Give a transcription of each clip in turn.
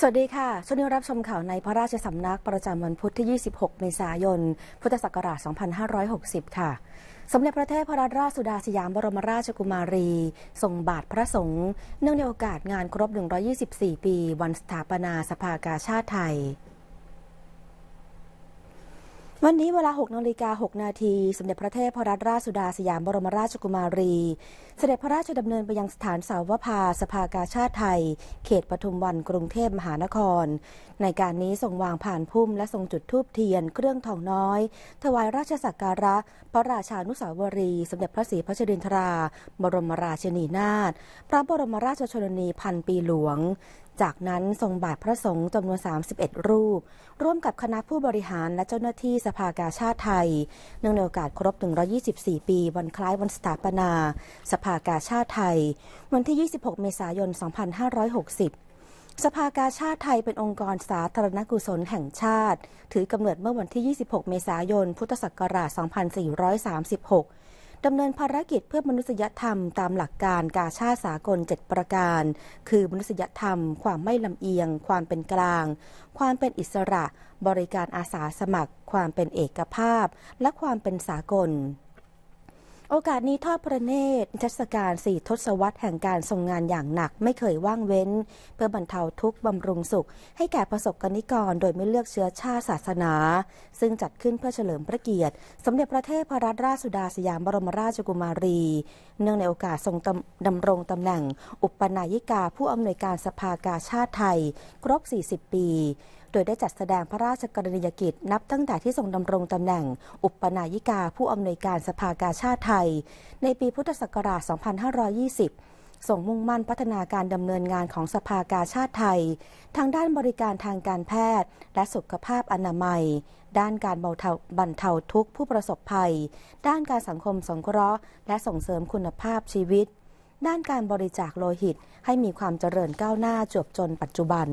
สวัสดีค่ะ ช่วงนี้รับชมข่าวในพระราชสำนักประจำวันพุธที่ 26 เมษายน พุทธศักราช 2560 ค่ะ สมเด็จพระเทพระราชสุดาสยามบรมราชกุมารี ทรงบาทพระสงฆ์ เนื่องในโอกาสงานครบ 124 ปี วันสถาปนาสภากาชาติไทยวันนี้เวลา6นาฬิกา6นาทีสมเด็จพระเทพรัตนราชสุดาสยามบรมราชกุมารีสเสด็จพระราชดำเนินไปยังสถานสาวพาสภากาชาติไทย เขตปทุมวันกรุงเทพมหานคร ในการนี้ทรงวางผ่านพุ่มและทรงจุดธูปเทียน เครื่องทองน้อย ถวายราชสักการะ พระราชานุสาวรีสมเด็จพระศรีพระชรินทรา บรมราชินีนาถพระบรมราชชนนีพันปีหลวงจากนั้น ทรงบาทพระสงฆ์จำนวน 31 รูป ร่วมกับคณะผู้บริหารและเจ้าหน้าที่สภากาชาติไทยเนื่องในโอกาสครบ 124 ปีวันคล้ายวันสถาปนา สภากาชาติไทย วันที่ 26 เมษายน 2560 สภากาชาติไทยเป็นองค์กรสาธารณกุศลแห่งชาติ ถือกำเนิดเมื่อวันที่ 26 เมษายนพุทธศักราช 2436ดำเนินภารกิจเพื่อมนุษยธรรมตามหลักการกาชาสากล7ประการ คือมนุษยธรรม ความไม่ลำเอียง ความเป็นกลาง ความเป็นอิสระ บริการอาสาสมัคร ความเป็นเอกภาพ และความเป็นสากลโอกาสนี้ทอดพระเนตรนทศการสี่ทศวรรษแห่งการทรงงานอย่างหนักไม่เคยว่างเว้น เพื่อบรรเทาทุกข์บำรุงสุขให้แก่ประสบกนิกรโดยไม่เลือกเชื้อชาติศาสนา ซึ่งจัดขึ้นเพื่อเฉลิมพระเกียรติ สมเด็จพระเทพรัตนราชสุดาสยามบรมราชกุมารี เนื่องในโอกาส ทรงดำรงตำแหน่ง อุปนายิกาผู้อำนวยการสภากาชาติไทย ครบ40ปีโดยได้จัดแสดงพระราชกรณียกิจนับตั้งแต่ที่ทรงดำรงตำแหน่งอุปนายิกาผู้อำนวยการสภากาชาติไทย ในปีพุทธศักราช 2520 ส่งมุ่งมั่นพัฒนาการดำเนินงานของสภากาชาติไทยทางด้านบริการทางการแพทย์ และสุขภาพอนามัย ด้านการบรรเทาทุกข์ผู้ประสบภัย ด้านการสังคมสงเคราะห์และส่งเสริมคุณภาพชีวิต ด้านการบริจาคโลหิตให้มีความเจริญก้าวหน้าจวบจนปัจจุบัน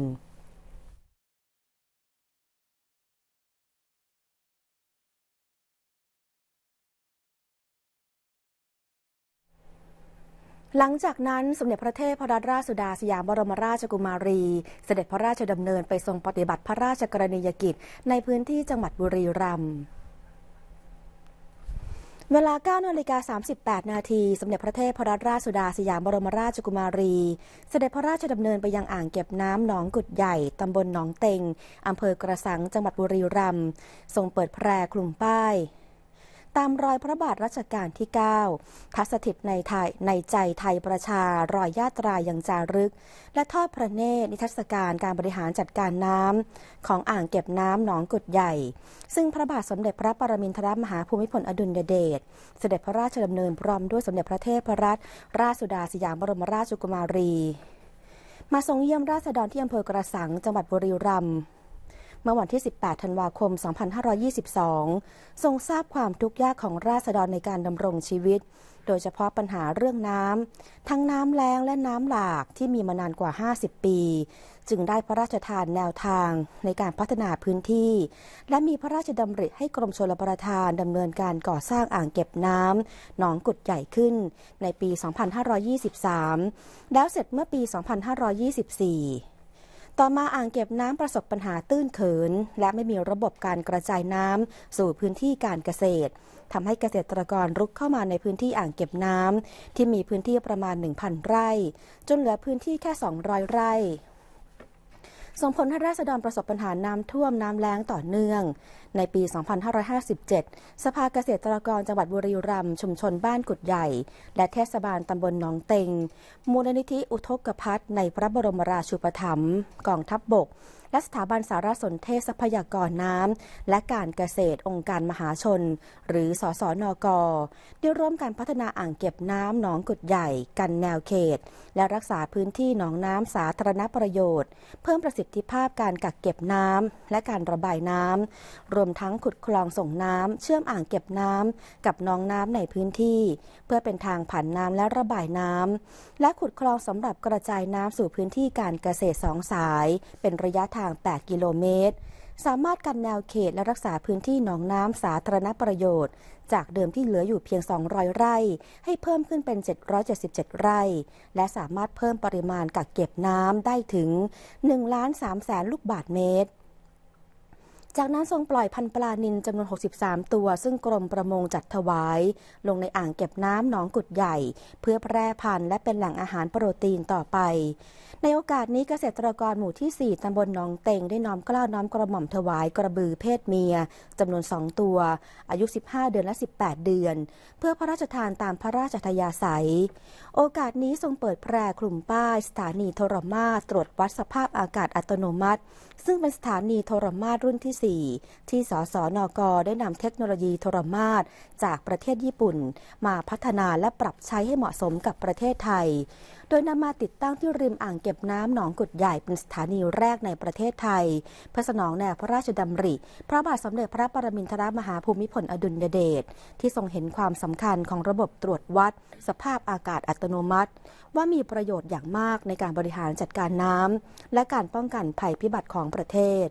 หลังจากนั้นสมเด็จพระเทพรัตนราชสุดาสยามบรมราชกุมารี เสด็จพระราชดำเนินไปทรงปฏิบัติพระราชกรณียกิจในพื้นที่จังหวัดบุรีรัมย์ เวลา9นาฬิกา 38 นาทีสมเด็จพระเทพรัตนราชสุดาสยามบรมราชกุมารี เสด็จพระราชดำเนินไปยังอ่างเก็บน้ำหนองกุดใหญ่ตำบลหนองเต็งอำเภอกระสัง จังหวัดบุรีรัมย์ทรงเปิดแพร่คลุมป้ายตามรอยพระบาทรัชกาลที่9ทัศถิตในไทยในใจไทยประชา รอยญาตรายังจารึก และทอดพระเนตรนิทรรศการการบริหารจัดการน้ำของอ่างเก็บน้ำหนองกุดใหญ่ ซึ่งพระบาทสมเด็จพระปรมินทรมหาภูมิพลอดุลยเดชเสด็จพระราชดำเนินพร้อมด้วยสมเด็จพระเทพรัตนราชสุดาสยามบรมราชกุมารี มาทรงเยี่ยมราษฎรที่อำเภอกระสังจังหวัดบุรีรัมย์เมื่อวันที่ 18 ธันวาคม 2522 ทรงทราบความทุกข์ยากของราษฎรในการดำรงชีวิต โดยเฉพาะปัญหาเรื่องน้ำ ทั้งน้ำแล้งและน้ำหลากที่มีมานานกว่า 50 ปี จึงได้พระราชทานแนวทางในการพัฒนาพื้นที่ และมีพระราชดำริให้กรมชลประทานดำเนินการก่อสร้างอ่างเก็บน้ำหนองกุดใหญ่ขึ้นในปี 2523 แล้วเสร็จเมื่อปี 2524ต่อมาอ่างเก็บน้ำประสบปัญหาตื้นเขินและไม่มีระบบการกระจายน้ำสู่พื้นที่การเกษตรทำให้เกษตรกรรุกเข้ามาในพื้นที่อ่างเก็บน้ำที่มีพื้นที่ประมาณ 1,000 ไร่ จนเหลือพื้นที่แค่ 200 ไร่ส่งผลให้ราษฎรประสบปัญหาน้ำท่วมน้ำแล้งต่อเนื่อง ในปี 2557 สภาเกษตรกรจังหวัดบุรีรัมย์ชุมชนบ้านกุดใหญ่ และเทศบาลตำบลหนองเต็ง มูลนิธิอุทกพัฒในพระบรมราชูปถัมภ์กองทัพบบกและสถาบันสารสนเทศทรัพยากรน้ำ และการเกษตรองค์การมหาชน หรือสสนกได้ร่วมกันพัฒนาอ่างเก็บน้ำหนองกุดใหญ่ กันแนวเขต และรักษาพื้นที่หนองน้ำ สาธารณประโยชน์ เพิ่มประสิทธิภาพการกักเก็บน้ำ และการระบายน้ำ รวมทั้งขุดคลองส่งน้ำ เชื่อมอ่างเก็บน้ำกับหนองน้ำในพื้นที่ เพื่อเป็นทางผ่านน้ำและระบายน้ำและขุดคลองสำหรับกระจายน้ำสู่พื้นที่การเกษตรสองสาย เป็นระยะทางาง8กิโลเมตร สามารถกันแนวเขตและรักษาพื้นที่หนองน้ำสาธารณประโยชน์ จากเดิมที่เหลืออยู่เพียง 200 ไร่ ให้เพิ่มขึ้นเป็น 777 ไร่ และสามารถเพิ่มปริมาณกักเก็บน้ำได้ถึง1ล้าน3แสนลูกบาทเมตรจากนั้นทรงปล่อยพันปลานินจำนวน 63 ตัว ซึ่งกรมประมงจัดถวาย ลงในอ่างเก็บน้ำหนองกุดใหญ่ เพื่อแพร่พันธุ์และเป็นแหล่งอาหารโปรโตีนต่อไป ในโอกาสนี้เกษตรกรหมู่ที่ 4ตำบลหนองเต็งได้น้อมกล้าวน้อมกระหม่อมถวายกระบือเพศเมียจำนวน 2 ตัว อายุ 15 เดือนและ 18 เดือน เพื่อพระราชทานตามพระราชทยาศัย โอกาสนี้ทรงเปิดแพร่กลุ่มป้าย สถานีโทรมาตรวจวัดสภาพอากาศอัตโนมัติ ซึ่งเป็นสถานีโทรมาตรุ่นที่4ที่สสนกได้นำเทคโนโลยีโทรมาสจากประเทศญี่ปุ่นมาพัฒนาและปรับใช้ให้เหมาะสมกับประเทศไทย โดยนำมาติดตั้งที่ริมอ่างเก็บน้ำหนองกุดใหญ่เป็นสถานีแรกในประเทศไทยเพื่อสนองแนวพระราชดำริพระบาทสมเด็จพระปรมินทรมหาภูมิพลอดุลยเดชที่ทรงเห็นความสำคัญของระบบตรวจวัด สภาพอากาศอัตโนมัติ ว่ามีประโยชน์อย่างมากในการบริหารจัดการน้ำและการป้องกันภัยพิบัติของประเทศ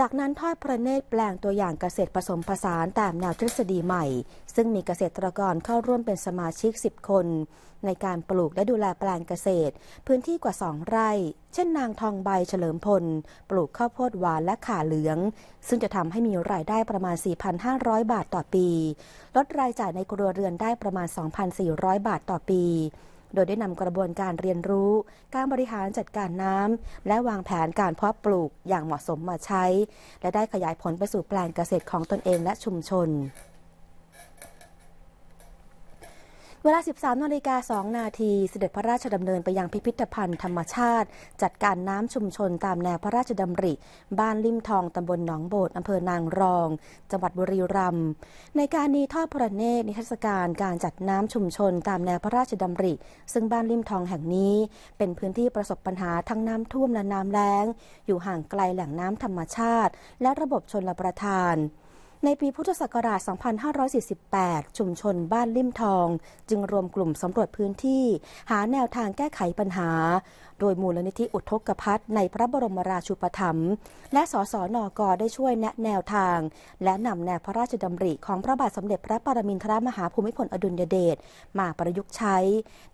จากนั้นทอดพระเนตรแปลงตัวอย่างเกษตรผสมผสานตามแนวทฤษฎีใหม่ ซึ่งมีเกษตรกรเข้าร่วมเป็นสมาชิก 10 คน ในการปลูกและดูแลแปลงเกษตร พื้นที่กว่า 2 ไร่ เช่นนางทองใบเฉลิมพล ปลูกข้าวโพดหวานและข่าเหลือง ซึ่งจะทำให้มีรายได้ประมาณ 4,500 บาทต่อปี ลดรายจ่ายในครัวเรือนได้ประมาณ 2,400 บาทต่อปีโดยได้นำกระบวนการเรียนรู้ การบริหารจัดการน้ำและวางแผนการเพาะปลูกอย่างเหมาะสมมาใช้ และได้ขยายผลไปสู่แปลงเกษตรของตนเองและชุมชนเวลา 13นาฬิกา 2 นาทีเสด็จพระราชดำเนินไปยังพิพิธภัณฑ์ธรรมชาติ จัดการน้ำชุมชนตามแนวพระราชดำริ บ้านลิมทองตำบลหนองโบดอำเภอนางรอง จังหวัดบุรีรัมย์ ในการนี้ทอดพระเนตรนิทรรศการ การจัดน้ำชุมชนตามแนวพระราชดำริ ซึ่งบ้านลิมทองแห่งนี้ เป็นพื้นที่ประสบปัญหาทั้งน้ำท่วมและน้ำแล้งอยู่ห่างไกลแหล่งน้ำธรรมชาติ และระบบชนรประทานในปีพุทธศักราช 2548 ชุมชนบ้านลิ่มทอง จึงรวมกลุ่มสำรวจพื้นที่ หาแนวทางแก้ไขปัญหาโดยมูลนิธิอุทกพัทในพระบรมราชูปถัมภ์และสสนกได้ช่วยแนะแนวทาง และนำแนวพระราชดำริ ของพระบาทสมเด็จพระปรมินทรมหาภูมิพลอดุลยเดชมาประยุกต์ใช้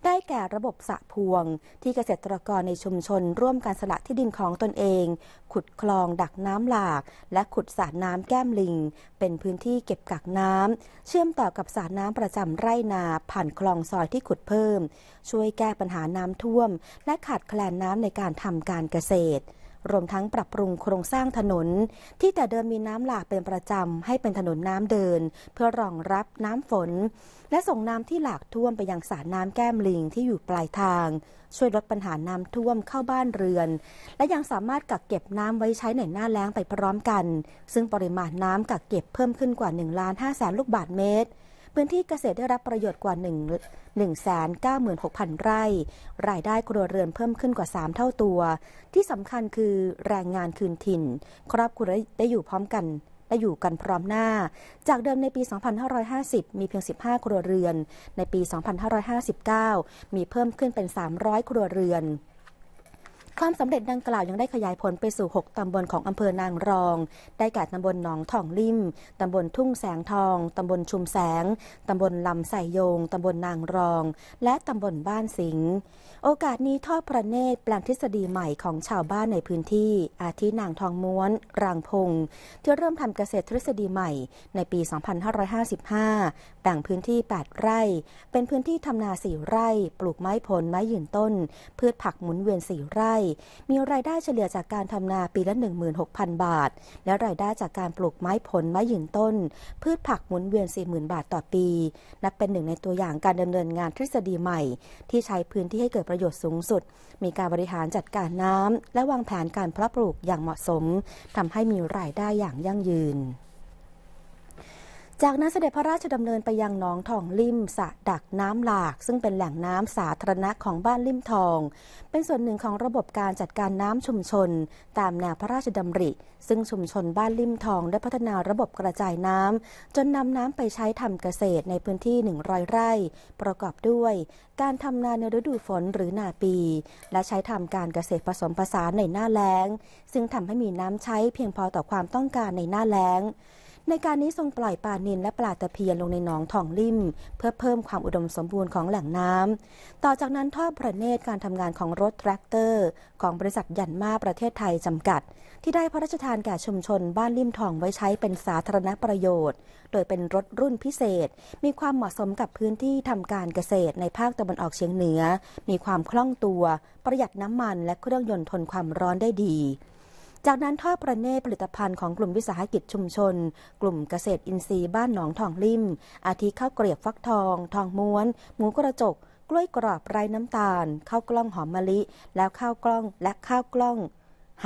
ได้แก่ระบบสะพวงที่เกษตรกรในชุมชน ร่วมการสละที่ดินของตนเอง ขุดคลองดักน้ำหลาก และขุดสระน้ำแก้มลิง เป็นพื้นที่เก็บกักน้ำเชื่อมต่อกับสระน้ำประจำไร่นา ผ่านคลองซอยที่ขุดเพิ่ม ช่วยแก้ปัญหาน้ำท่วม และขาดแคลแลนน้ำในการทำการเกษตร รวมทั้งปรับปรุงโครงสร้างถนน ที่แต่เดิมมีน้ำหลากเป็นประจำให้เป็นถนนน้ำเดิน เพื่อรองรับน้ำฝน และส่งน้ำที่หลากท่วมไปยังสระน้ำแก้มลิงที่อยู่ปลายทาง ช่วยลดปัญหาน้ำท่วมเข้าบ้านเรือน และยังสามารถกักเก็บน้ำไว้ใช้ในหน้าแล้งไปพร้อมกัน ซึ่งปริมาณน้ำกักเก็บเพิ่มขึ้นกว่า1ล้าน5แสนลูกบาทเมตรพื้นที่เกษตรได้รับประโยชน์กว่า 1 1 9 6 0 0 0 ไร่ รายได้ครัวเรือนเพิ่มขึ้นกว่า 3 เท่าตัว ที่สำคัญคือแรงงานคืนถิ่นครอบครัวได้อยู่พร้อมกันและอยู่กันพร้อมหน้า จากเดิมในปี 2550 มีเพียง 15 ครัวเรือน ในปี 2559 มีเพิ่มขึ้นเป็น 300 ครัวเรือนความสำเร็จดังกล่าวยังได้ขยายผลไปสู่ 6ตำบลของอำเภอนางรอง ได้แก่ตำบลหนองทองลิ่มตำบลทุ่งแสงทอง ตำบลชุมแสง ตำบลลำไสโยง ตำบลนางรอง และตำบลบ้านสิง โอกาสนี้ทอดพระเนตร แปลงทฤษฎีใหม่ของชาวบ้านในพื้นที่ อาทินางทองม้วนรางพงที่เริ่มทำเกษตรทฤษฎีใหม่ในปี 2555 แบ่งพื้นที่8ไร่ เป็นพื้นที่ทำนา4ไร่ ปลูกไม้ผล ไม้ยืนต้น พืชผักหมุนเวียน4ไร่มีรายได้เฉลี่ยจากการทำนาปีละ 16,000 บาท และรายได้จากการปลูกไม้ผลไม้ยืนต้น พืชผักหมุนเวียน 40,000 บาทต่อปีนับเป็นหนึ่งในตัวอย่างการดำเนินงานทฤษฎีใหม่ ที่ใช้พื้นที่ให้เกิดประโยชน์สูงสุด มีการบริหารจัดการน้ำและวางแผนการเพาะปลูกอย่างเหมาะสมทำให้มีรายได้อย่างยั่งยืนจากนั้นเสด็จพระราชดำเนินไปยังหนองทองลิมสะดักน้ำหลาก ซึ่งเป็นแหล่งน้ำสาธารณะของบ้านลิมทอง เป็นส่วนหนึ่งของระบบการจัดการน้ำชุมชน ตามแนวพระราชดำริ ซึ่งชุมชนบ้านลิมทองได้พัฒนาระบบกระจายน้ำจนนำน้ำไปใช้ทำเกษตรในพื้นที่100ไร่ ประกอบด้วย การทำนาในฤดูฝนหรือนาปี และใช้ทำการเกษตรผสมผสานในหน้าแล้ง ซึ่งทำให้มีน้ำใช้เพียงพอต่อความต้องการในหน้าแล้งในการนี้ทรงปล่อยปลานิลและปลาตะเพียนลงในหนองทองลิ่ม เพื่อเพิ่มความอุดมสมบูรณ์ของแหล่งน้ำต่อจากนั้นทอดพระเนตรการทำงานของรถแทรกเตอร์ ของบริษัทยันมาประเทศไทยจำกัด ที่ได้พระราชทานแก่ชุมชนบ้านลิ่มทองไว้ใช้เป็นสาธารณประโยชน์ โดยเป็นรถรุ่นพิเศษ มีความเหมาะสมกับพื้นที่ทำการเกษตรในภาคตะวันออกเฉียงเหนือ มีความคล่องตัว ประหยัดน้ำมันและเครื่องยนต์ทนความร้อนได้ดีจากนั้นทอดประเนตผลิตภัณฑ์ของกลุ่มวิสาหกิจชุมชน กลุ่มเกษตรอินทรีย์บ้านหนองทองลิ่ม อาทิข้าวเกลียบฟักทอง ทองม้วน หมูกระจก กล้วยกรอบไร้น้ำตาลข้าวกล้องหอมมะลิ แล้วข้าวกล้องและข้าวกล้อง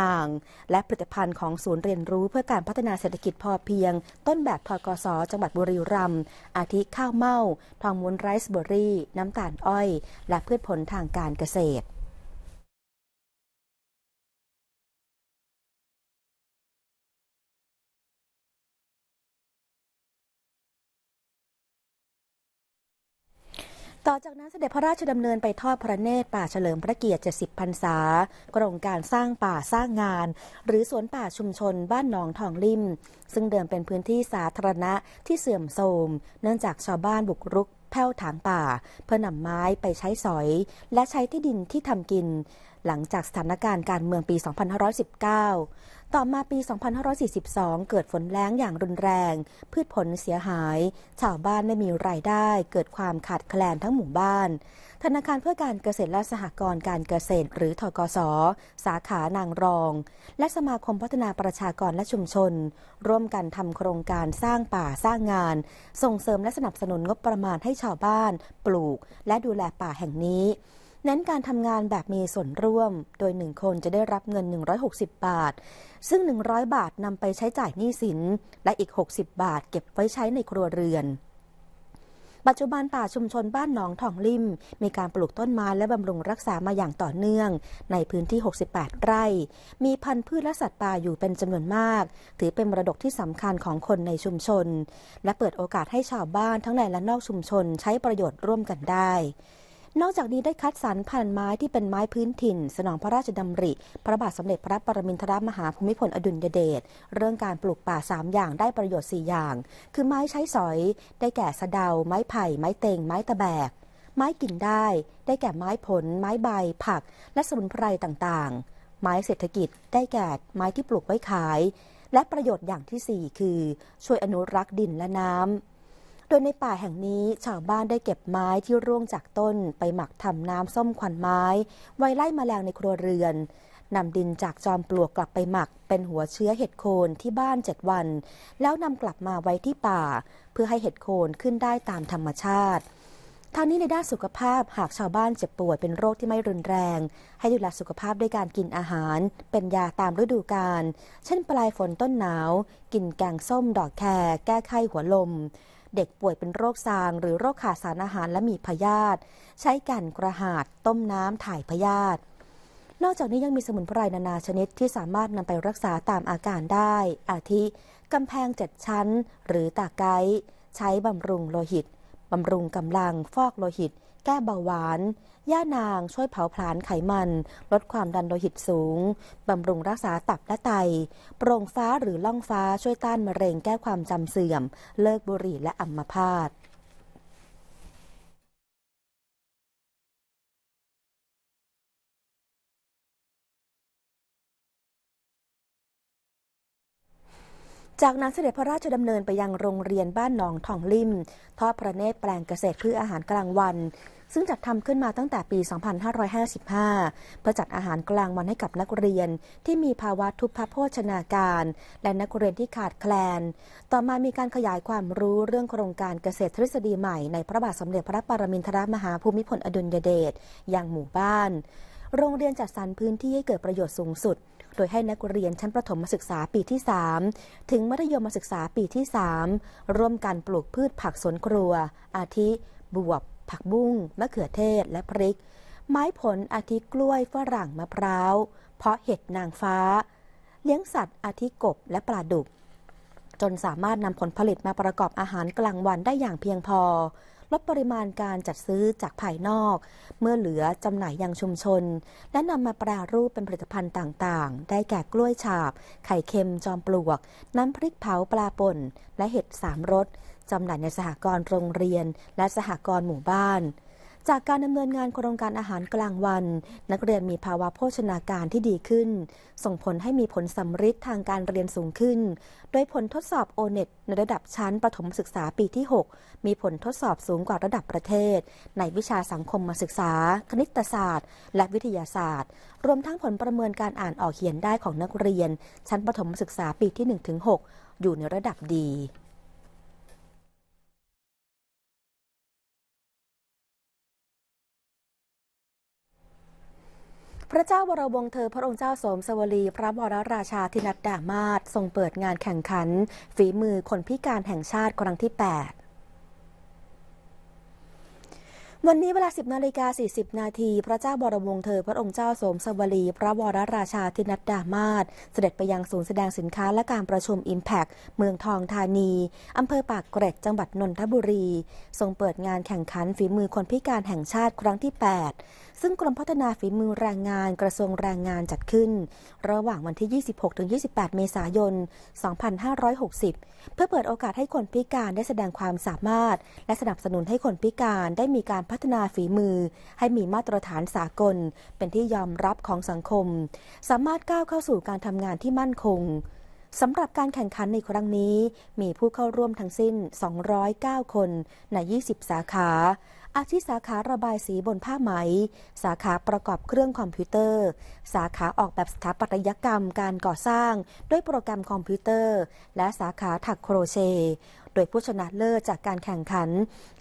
ห่าง และผลิตภัณฑ์ของศูนย์เรียนรู้เพื่อการพัฒนาเศรษฐกิจพอเพียง ต้นแบบทกศจังหวัดบุรีรัมย์อาทิข้าวเม่าทองม้วนไรซ์เบอร์รี่ น้ำตาลอ้อย และพืชผลทางการเกษตรต่อจากนั้นเสด็จพระราชดำเนินไปทอดพระเนตรป่าเฉลิมพระเกียรติ70พรรษา โครงการสร้างป่าสร้างงานหรือสวนป่าชุมชนบ้านหนองทองลิ่ม ซึ่งเดิมเป็นพื้นที่สาธารณะที่เสื่อมโทรม เนื่องจากชาวบ้านบุกรุกแผ้วถางป่าเพื่อนำไม้ไปใช้สอย และใช้ที่ดินที่ทำกินหลังจากสถานการณ์การเมืองปี 2519ต่อมาปี 2542 เกิดฝนแล้งอย่างรุนแรง พืชผลเสียหาย ชาวบ้านไม่มีรายได้ เกิดความขาดแคลนทั้งหมู่บ้าน ธนาคารเพื่อการเกษตรและสหกรณ์การเกษตรหรือทกส สาขานางรอง และสมาคมพัฒนาประชากรและชุมชน ร่วมกันทำโครงการสร้างป่าสร้างงาน ส่งเสริมและสนับสนุนงบประมาณให้ชาวบ้าน ปลูก และดูแลป่าแห่งนี้เน้นการทำงานแบบมีส่วนร่วม โดยหนึ่งคนจะได้รับเงิน 160 บาท ซึ่ง 100 บาทนำไปใช้จ่ายหนี้สิน และอีก 60 บาทเก็บไว้ใช้ในครัวเรือน ปัจจุบันป่าชุมชนบ้านหนองทองลิมมีการปลูกต้นไม้และบำรุงรักษามาอย่างต่อเนื่อง ในพื้นที่ 68 ไร่ มีพันธุ์พืชและสัตว์ป่าอยู่เป็นจำนวนมาก ถือเป็นมรดกที่สำคัญของคนในชุมชน และเปิดโอกาสให้ชาวบ้านทั้งในและนอกชุมชน ใช้ประโยชน์ร่วมกันได้นอกจากนี้ได้คัดสรรพันไม้ที่เป็นไม้พื้นถิ่น สนองพระราชดำริ พระบาทสมเด็จพระปรมินทรมหาภูมิพลอดุลยเดชเรื่องการปลูกป่า 3 อย่างได้ประโยชน์ 4 อย่าง คือไม้ใช้สอย ได้แก่สะเดา ไม้ไผ่ ไม้เต่งไม้ตะแบกไม้กินได้ ได้แก่ไม้ผล ไม้ใบผัก และสมุนไพรต่างๆ ไม้เศรษฐกิจได้แก่ไม้ที่ปลูกไว้ขาย และประโยชน์อย่างที่ 4 คือ ช่วยอนุรักษ์ดินและน้ำดยในป่าแห่งนี้ ชาวบ้านได้เก็บไม้ที่ร่วงจากต้น ไปหมักทำน้ำส้มควันไม้ ไว้ไล่มแมลงในครัวเรือนนำดินจากจอมปลวกกลับไปหมัก เป็นหัวเชื้อเห็ดโคนที่บ้านเจ็ดวัน แล้วนำกลับมาไว้ที่ป่า เพื่อให้เห็ดโคนขึ้นได้ตามธรรมชาติ ทางนี้ในด้านสุขภาพหากชาวบ้านเจ็บป่วยเป็นโรคที่ไม่รุนแรง ให้ดูแลสุขภาพด้วยการกินอาหาร เป็นยาตามฤดูกาลเช่น ปลายฝนต้นหนาว กินแกงส้มดอกแครแก้ไข้หัวลมเด็กป่วยเป็นโรคซางหรือโรคขาดสารอาหารและมีพยาธิใช้กันกระหาดต้มน้ำถ่ายพยาธินอกจากนี้ยังมีสมุนไพรนานาชนิดที่สามารถนำไปรักษาตามอาการได้ อาทิกำแพงเจ็ดชั้นหรือตาไกใช้บำรุงโลหิตบำรุงกำลังฟอกโลหิตแก้เบาหวาน ย่านางช่วยเผาผลาญไขมัน ลดความดันโลหิตสูง บำรุงรักษาตับและไต โปร่งฟ้าหรือล่องฟ้าช่วยต้านมะเร็งแก้ความจำเสื่อม เลิกบุหรี่และอัมพาตจากนั้นเสด็จพระราชดำเนินไปยังโรงเรียนบ้านหนองทองลิ่ม ทอดพระเนตรแปลงเกษตรเพื่ออาหารกลางวัน ซึ่งจัดทำขึ้นมาตั้งแต่ปี 2555 เพื่อจัดอาหารกลางวันให้กับนักเรียน ที่มีภาวะทุพพโภชนาการ และนักเรียนที่ขาดแคลน ต่อมามีการขยายความรู้เรื่องโครงการเกษตรทฤษฎีใหม่ในพระบาทสมเด็จพระปรมินทรมหาภูมิพลอดุลยเดชอย่างหมู่บ้าน โรงเรียนจัดสรรพื้นที่ให้เกิดประโยชน์สูงสุดโดยให้นักเรียนชั้นประถมศึกษาปีที่ 3 ถึงมัธยมศึกษาปีที่ 3 ร่วมกันปลูกพืชผักสวนครัว อาทิ บวบ ผักบุ้งมะเขือเทศและพริก ไม้ผลอาทิกล้วยฝรั่งมะพร้าว เพาะเห็ดนางฟ้า เลี้ยงสัตว์อาทิกบ และปลาดุก จนสามารถนำผลผลิตมาประกอบอาหารกลางวันได้อย่างเพียงพอลดปริมาณการจัดซื้อจากภายนอก เมื่อเหลือจำหน่ายยังชุมชน และนำมาแปรรูปเป็นผลิตภัณฑ์ต่างๆ ได้แก่กล้วยฉาบ ไข่เค็มจอมปลวก น้ำพริกเผาปลาป่น และเห็ดสามรสจำหน่ายในสหกรณ์โรงเรียน และสหกรณ์หมู่บ้านจากการดำเนินงานโครงการอาหารกลางวัน นักเรียนมีภาวะโภชนาการที่ดีขึ้น ส่งผลให้มีผลสัมฤทธิ์ทางการเรียนสูงขึ้น โดยผลทดสอบโอเน็ตในระดับชั้นประถมศึกษาปีที่ 6 มีผลทดสอบสูงกว่าระดับประเทศ ในวิชาสังคมมาศึกษา คณิตศาสตร์ และวิทยาศาสตร์ รวมทั้งผลประเมินการอ่านออกเขียนได้ของนักเรียน ชั้นประถมศึกษาปีที่ 1-6 อยู่ในระดับดีพระเจ้าวรวงเธอพระองค์เจ้าสมสวรี พระบรราชาธินัดดามาศทรงเปิดงานแข่งขันฝีมือ คนพิการแห่งชาติครั้งที่ 8 วันนี้เวลา10นาฬิกา40นาทีพระเจ้าบรมวงศ์เธอพระองค์เจ้าสมสวรี พระวรราชาธินัดดามาศเสด็จไปยังศูนย์แสดงสินค้าและการประชุม Impact เมืองทองธานีอำเภอปากเกร็ดจังหวัดนนทบุรีทรงเปิดงานแข่งขัน ฝีมือคนพิการแห่งชาติครั้งที่8ซึ่งกรมพัฒนาฝีมือแรงงานกระทรวงแรงงานจัดขึ้น ระหว่างวันที่ 26-28 เมษายน 2560 เพื่อเปิดโอกาสให้คนพิการได้แสดงความสามารถ และสนับสนุนให้คนพิการได้มีการพัฒนาฝีมือให้มีมาตรฐานสากล เป็นที่ยอมรับของสังคม สามารถก้าวเข้าสู่การทำงานที่มั่นคงสำหรับการแข่งขันในครั้งนี้มีผู้เข้าร่วมทั้งสิ้น 209 คนใน 20 สาขาอาทิสาขาระบายสีบนผ้าไหม สาขาประกอบเครื่องคอมพิวเตอร์ สาขาออกแบบสถาปัตยกรรมการก่อสร้าง ด้วยโปรแกรมคอมพิวเตอร์ และสาขาถักโครเชต์ โดยผู้ชนะเลิศจากการแข่งขัน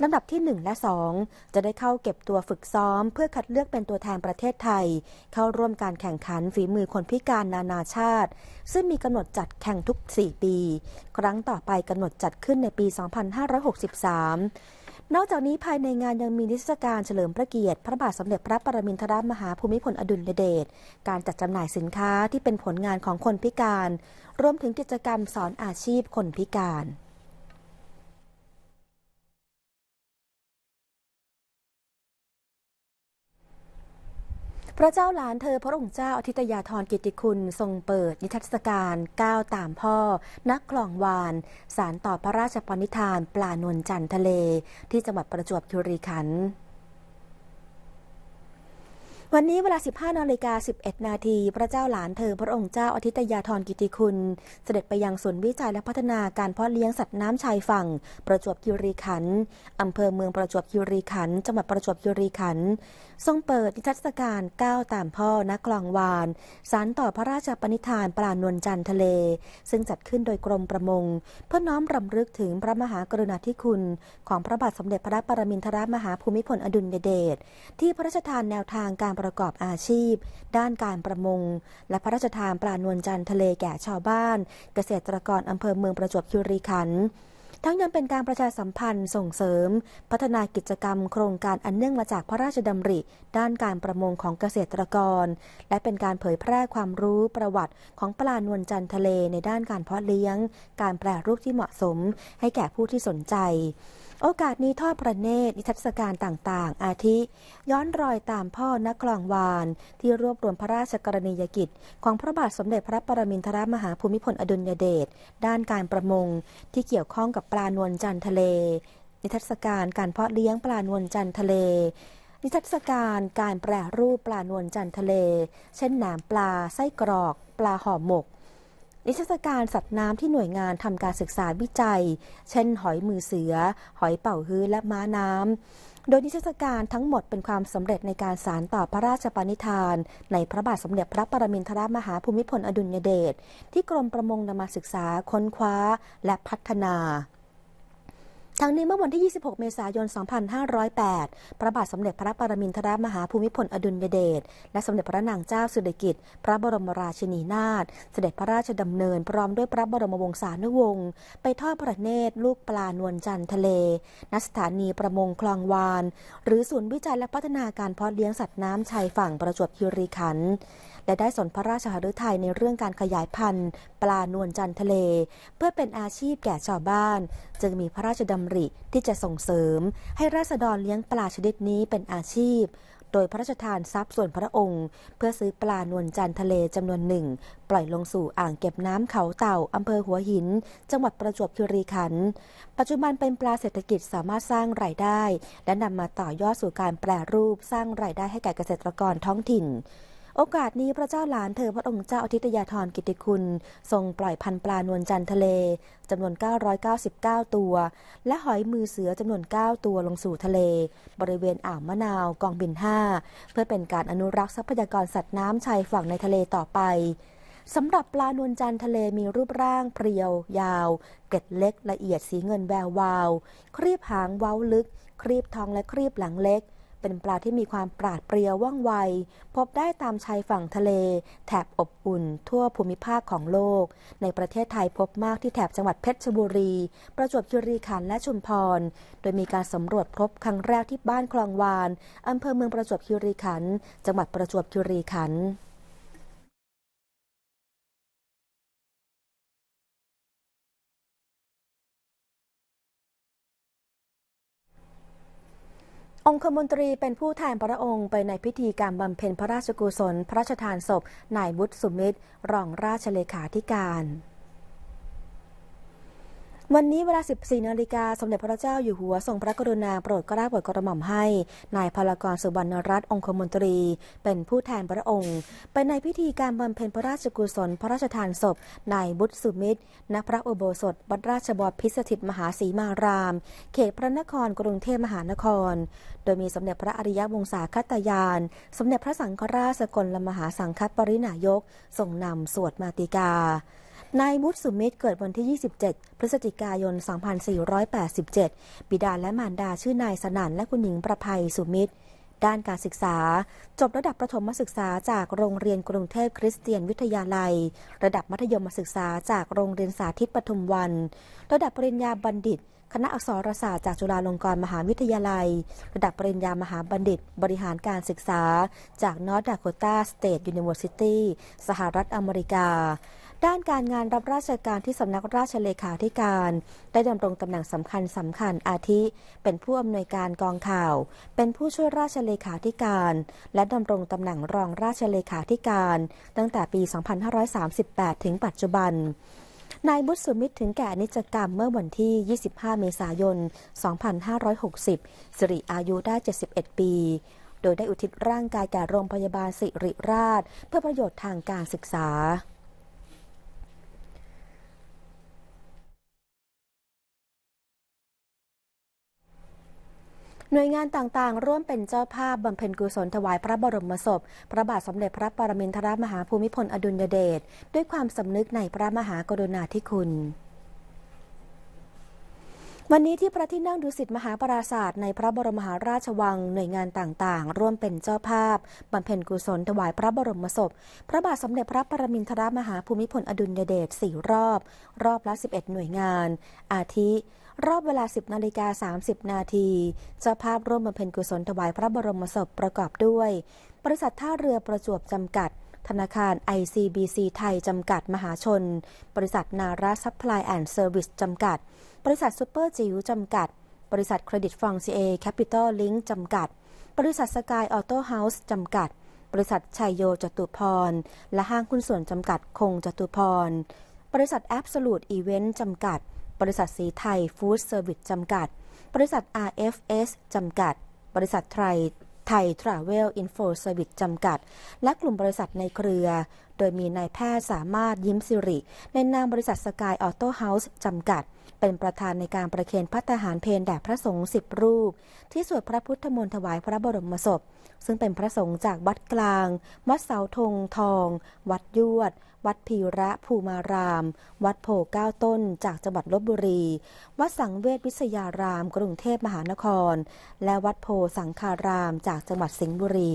ลำดับที่ 1 และ 2 จะได้เข้าเก็บตัวฝึกซ้อม เพื่อคัดเลือกเป็นตัวแทนประเทศไทย เข้าร่วมการแข่งขันฝีมือคนพิการนานาชาติ ซึ่งมีกำหนดจัดแข่งทุก 4 ปี ครั้งต่อไปกำหนดจัดขึ้นในปี 2563นอกจากนี้ภายในงานยังมีนิทรรศการเฉลิมพระเกียรติ พระบาทสมเด็จพระปรมินทรมหาภูมิพลอดุลยเดช การจัดจำหน่ายสินค้าที่เป็นผลงานของคนพิการรวมถึงกิจกรรมสอนอาชีพคนพิการพระเจ้าหลานเธอพระองค์เจ้าอธิตยาธรกิติคุณทรงเปิดนิทรรศการก้าวตามพ่อ นักกลองวานสารต่อพระราชปณิธานปลานวลจันททะเล ที่จังหวัดประจวบคีรีขันธ์วันนี้เวลา 15นาฬิกา11 นาที พระเจ้าหลานเธอพระองค์เจ้าอธิตยาธรกิติคุณ เสด็จไปยังศูนย์วิจัยและพัฒนาการเพาะเลี้ยงสัตว์น้ำชายฝั่ง ประจวบคีรีขันธ์อำเภอเมืองประจวบคีรีขันธ์จังหวัดประจวบคีรีขันธ์ทรงเปิดนิทรรศการก้าวตามพ่อณกลองวาน สารต่อพระราชปณิธานปลานวลจันทร์ทะเล ซึ่งจัดขึ้นโดยกรมประมง เพื่อน้อมรำลึกถึงพระมหากรุณาธิคุณ ของพระบาทสมเด็จพระปรมินทรมหาภูมิพลอดุลยเดชที่พระราชทานแนวทางการประกอบอาชีพ ด้านการประมงและพระราชทานปลานวลจันทร์ทะเลแก่ชาวบ้าน เกษตรกรอำเภอเมืองประจวบคีรีขันธ์ทั้งยังเป็นการประชาสัมพันธ์ส่งเสริม พัฒนากิจกรรมโครงการอันเนื่องมาจากพระราชดำริ ด้านการประมงของเกษตรกร และเป็นการเผยแพร่ความรู้ประวัติของปลานวลจันททะเลในด้านการเพาะเลี้ยง การแปรรูปที่เหมาะสมให้แก่ผู้ที่สนใจโอกาสนี้ทอดพระเนตรนิทรรศการต่างๆอาทิ ย้อนรอยตามพ่อนักกลองวาน ที่รวบรวมพระราชกรณียกิจ ของพระบาทสมเด็จพระปรมินทรมหาภูมิพลอดุลยเดชด้านการประมงที่เกี่ยวข้องกับปลานวลจันทะเลนิทรรศการการเพาะเลี้ยงปลานวลจันทะเลนิทรรศการการแปรรูปปลานวลจันทะเล เช่นหนามปลาไส้กรอก ปลาห่อหมกนิทรรศการสัตว์น้ำที่หน่วยงานทำการศึกษาวิจัย เช่นหอยมือเสือ หอยเป่าฮื้อและม้าน้ำ โดยนิทรรศการทั้งหมดเป็นความสำเร็จในการสารต่อพระราชปณิธาน ในพระบาทสมเด็จพระปรมินทรมหาภูมิพลอดุลยเดชที่กรมประมงนำมาศึกษาค้นคว้าและพัฒนาทั้งนี้เมื่อวันที่ 26 เมษายน 2508 พระบาทสมเด็จพระปรมินทรมหาภูมิพลอดุลยเดช และสมเด็จพระนางเจ้าสุริกิติ์พระบรมราชินีนาถ เสด็จพระราชดำเนินพร้อมด้วยพระบรมวงศานุวงศ์ ไปทอดพระเนตรลูกปลานวลจันทร์ทะเล ณ สถานีประมงคลองวาน หรือศูนย์วิจัยและพัฒนาการเพาะเลี้ยงสัตว์น้ำชายฝั่งประจวบคีรีขันธ์และได้สนพระราชหฤทัยในเรื่องการขยายพันธุ์ปลานวลจันทะเล เพื่อเป็นอาชีพแก่ชาวบ้าน จึงมีพระราชดำริที่จะส่งเสริม ให้ราษฎรเลี้ยงปลาชนิดนี้เป็นอาชีพ โดยพระราชทานทรัพย์ส่วนพระองค์ เพื่อซื้อปลานวลจันทะเลจำนวนหนึ่งปล่อยลงสู่อ่างเก็บน้ำเขาเต่าอำเภอหัวหิน จังหวัดประจวบคีรีขันธ์ปัจจุบันเป็นปลาเศรษฐกิจสามารถสร้างรายได้ และนำมาต่อยอดสู่การแปรรูปสร้างรายได้ให้แก่เกษตรกรท้องถิ่นโอกาสนี้พระเจ้าหลานเธอพระองค์เจ้าอธิตยาธรกิติคุณ ทรงปล่อยพันปลานวลจันทะเลจำนวน 999 ตัว และหอยมือเสือจำนวน 9 ตัวลงสู่ทะเล บริเวณอ่าวมะนาวกองบิน5เพื่อเป็นการอนุรักษ์ทรัพยากรสัตว์น้ำชายฝั่งในทะเลต่อไปสำหรับปลานวลจันทะเลมีรูปร่างเพรียวยาว เกล็ดเล็กละเอียดสีเงินแวววาวครีบหางเว้าลึก ครีบทองและครีบหลังเล็กเป็นปลาที่มีความปราดเปรียวว่องไวพบได้ตามชายฝั่งทะเลแถบอบอุ่น ทั่วภูมิภาคของโลก ในประเทศไทยพบมากที่แถบจังหวัดเพชรบุรี ประจวบคีรีขันธ์และชุมพรโดยมีการสำรวจพบครั้งแรกที่บ้านคลองวานอำเภอเมืองประจวบคีรีขันธ์จังหวัดประจวบคีรีขันธ์องคมนตรีเป็นผู้แทนพระองค์ไปในพิธีการบำเพ็ญพระราชกุศลพระราชทานศพนายวุฒิสุมิตรรองราชเลขาธิการวันนี้เวลา 14นาฬิกา สมเด็จพระเจ้าอยู่หัวทรงพระกรุณาโปรดกระลาโปรดกระหม่อมให้ นายพลกรสุวรรณรัตน์องคมนตรี เป็นผู้แทนพระองค์ ไปในพิธีการบำเพ็ญพระราชกุศลพระราชทานศพ นายบุตรสุมิตรกพระอุโบสถวัดราชบพิสถิตมหาศรีมาราม เขตพระนครกรุงเทพมหานคร โดยมีสมเด็จพระอริยวงศาคตยาน สมเด็จพระสังฆราชสกลมหาสังฆปรินายกทรงนำสวดมาติกานายบุตรสุมิตรเกิดวันที่ 27 พฤศจิกายน 2487 บิดาและมารดาชื่อนายสนั่นและคุณหญิงประภัยสุมิตร ด้านการศึกษา จบระดับประถมศึกษาจากโรงเรียนกรุงเทพคริสเตียนวิทยาลัย ระดับมัธยมศึกษาจากโรงเรียนสาธิตปทุมวัน ระดับปริญญาบัณฑิต คณะอักษรศาสตร์จากจุฬาลงกรณ์มหาวิทยาลัย ระดับปริญญามหาบัณฑิต บริหารการศึกษา จากนอร์ดดาโคตาสเตทยูนิเวอร์ซิตี้สหรัฐอเมริกาด้านการงานรับราชการที่สำนักราชเลขาธิการ ได้ดำรงตำแหน่งสำคัญสำคัญอาทิเป็นผู้อำนวยการกองข่าว เป็นผู้ช่วยราชเลขาธิการ และดำรงตำแหน่งรองราชเลขาธิการ ตั้งแต่ปี 2538 ถึงปัจจุบัน นายบุตรสุมิตรถึงแก่อนิจกรรมเมื่อวันที่ 25 เมษายน 2560 สิริอายุได้ 71 ปี โดยได้อุทิศร่างกายแก่โรงพยาบาลสิริราช เพื่อประโยชน์ทางการศึกษาหน่วยงานต่างๆ ร่วมเป็นเจ้าภาพบำเพ็ญกุศลถวายพระบรมศพ พระบาทสมเด็จพระปรมินทรมหาภูมิพลอดุลยเดชด้วยความสำนึกในพระมหากรุณาธิคุณวันนี้ที่พระที่นั่งดุสิตมหาปราศาสตร์ในพระบรมหาราชวังหน่วยงานต่างๆ ร่วมเป็นเจ้าภาพบำเพ็ญกุศลถวายพระบรมศพพระบาทสมเด็จพระปรมินทรมหาภูมิพลอดุลยเดชสี่รอบ รอบละ 11 หน่วยงาน อาทิ รอบเวลา 10นาฬิกา30นาทีเจ้าภาพร่วมบำเพ็ญกุศลถวายพระบรมศพประกอบด้วยบริษัทท่าเรือประจวบจำกัดธนาคาร ICBC ไทย จำกัดมหาชน บริษัทนาราซัพพลายแอนด์เซอร์วิสจำกัด บริษัทซูเปอร์จิ๋วจำกัด บริษัทเครดิตฟองซีเอแคปิตอลลิงจำกัด บริษัทสกายออโต้เฮาส์จำกัด บริษัทชัยโยจตุพร และห้างคุณส่วน จำกัดคงจตุพร บริษัทแอปสูดอีเวนต์จำกัด บริษัทสีไทยฟู้ดเซอร์วิสจำกัด บริษัท RFS จำกัด บริษัทไทยไทยทราเวลอินโฟเซอร์วิสจำกัด และกลุ่มบริษัทในเครือโดยมีนายแพทย์สามารถยิ้มสิริ ในนามบริษัทสกายออโต้เฮาส์จำกัด เป็นประธานในการประเคนพัฒหารเพนแด่พระสงฆ์สิบรูป ที่สวดพระพุทธมนต์ถวายพระบรมศพ ซึ่งเป็นพระสงฆ์จากวัดกลาง วัดเสาธงทอง วัดยวด วัดพีระภูมาราม วัดโพก้าต้นจากจังหวัดลบบุรี วัดสังเวชวิทยาราม กรุงเทพมหานคร และวัดโพสังคาราม จากจังหวัดสิงห์บุรี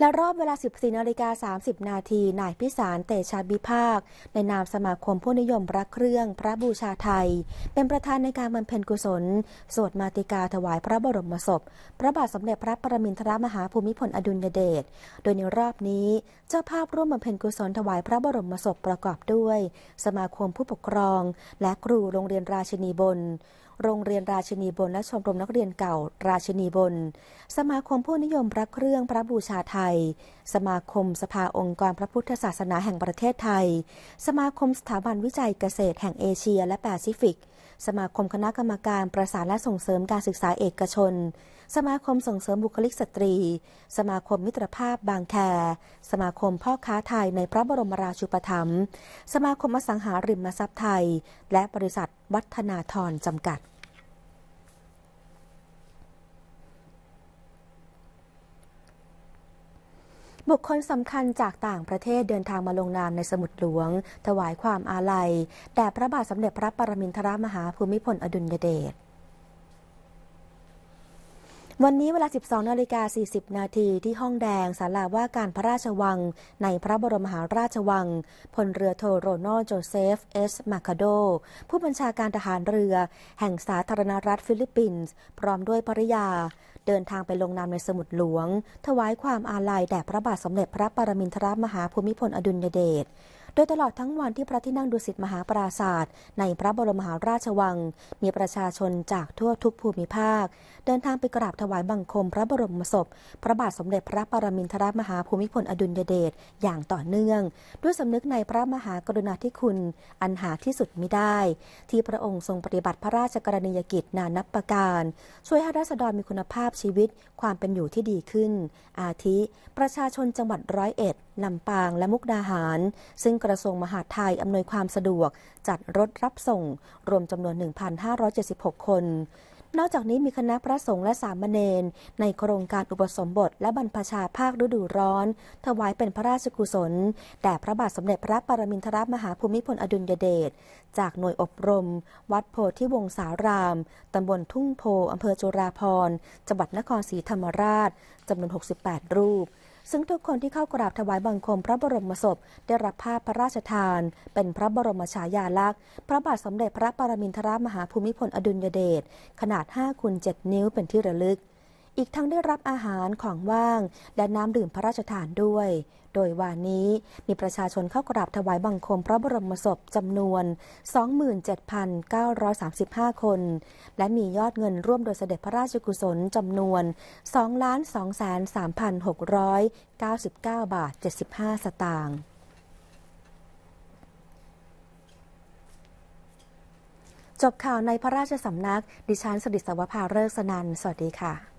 และรอบเวลา 14นาฬิกา30นาทีนายพิสารเตชาบิภาค ในนามสมาคมผู้นิยมพระเครื่องพระบูชาไทย เป็นประธานในการบำเพ็ญกุศลสวดมาติกาถวายพระบรมศพพระบาทสมเด็จพระปรมินทรมหาภูมิพลอดุลยเดชโดยในรอบนี้เจ้าภาพร่วมบำเพ็ญกุศลถวายพระบรมศพประกอบด้วยสมาคมผู้ปกครองและครูโรงเรียนราชินีบนโรงเรียนราชินีบนและชมรมนักเรียนเก่าราชินีบน สมาคมผู้นิยมพระเครื่องพระบูชาไทยสมาคมสภาองค์กรพระพุทธศาสนาแห่งประเทศไทย สมาคมสถาบันวิจัยเกษตรแห่งเอเชีย และแปซิฟิก สมาคมคณะกรรมการประสานและส่งเสริมการศึกษาเอกชน สมาคมส่งเสริมบุคลิกสตรี สมาคม มิตรภาพบางแคสมาคมพ่อค้าไทยในพระบรมราชูปถัมภ์ สมาคมอสังหาริมทรัพย์ไทย และบริษัทวัฒนาธรจำกัดบุคคลสำคัญจากต่างประเทศเดินทางมาลงนามในสมุดหลวง ถวายความอาลัย แด่พระบาทสมเด็จพระปรมินทรมหาภูมิพลอดุลยเดช วันนี้เวลา 12นาฬิกา40นาทีที่ห้องแดงสาราว่าการพระราชวังในพระบรมหาราชวัง พลเรือโทโรนอโจเซฟเอสมาคาโด ผู้บัญชาการทหารเรือ แห่งสาธารณรัฐฟิลิปปินส์พร้อมด้วยภริยาเดินทางไปลงนามในสมุดหลวง ถวายความอาลัยแด่พระบาทสมเด็จพระปรมินทรมหาภูมิพลอดุลยเดชโดยตลอดทั้งวันที่พระที่นั่งดุสิตมหาปราศาสตร์ในพระบรมหาราชวัง มีประชาชนจากทั่วทุกภูมิภาค เดินทางไปกราบถวายบังคม พระบรมศพพระบาทสมเด็จพระปรมินทรมหาภูมิพลอดุลยเดชอย่างต่อเนื่อง ด้วยสำนึกในพระมหากรุณาธิคุณอันหาที่สุดมิได้ ที่พระองค์ทรงปฏิบัติพระราชกรณียกิจนานับประการ ช่วยให้ราษฎรมีคุณภาพชีวิตความเป็นอยู่ที่ดีขึ้น อาทิประชาชนจังหวัดร้อยเอ็ดลำปางและมุกดาหาร ซึ่งระทรวงมหาดไทยอำนวยความสะดวกจัดรถรับส่ง รวมจำนวน 1,576 คน นอกจากนี้มีคณะพระสงฆ์และสามเณรในโครงการอุปสมบท และบรรพชาภาคฤดูร้อน ถวายเป็นพระราชกุศลแด่พระบาทสมเด็จพระปรมินทรมหาภูมิพลอดุลยเดช จากหน่วยอบรม วัดโพธิวงศารามตำบลทุ่งโพ อำเภอจุราพรจังหวัดนครศรีธรรมราชจำนวน 68 รูปซึ่งทุกคนที่เข้ากราบถวายบังคมพระบรมศพ ได้รับภาพพระราชทาน เป็นพระบรมฉายาลักษณ์พระบาทสมเด็จพระปรมินทรมหาภูมิพลอดุลยเดชขนาด5คูณ7นิ้วเป็นที่ระลึก อีกทั้งได้รับอาหารของว่างและน้ำดื่มพระราชทานด้วยโดยวานนี้มีประชาชนเข้ากราบถวายบังคมพระบรมศพจำนวน 27,935 คน และมียอดเงินร่วมโดยเสด็จพระราชกุศลจำนวน 2 2 3 6 9 9 บาท 75 สตางค์ จบข่าวในพระราชสำนัก ดิฉันสดิศวภาเริกสนัน สวัสดีค่ะ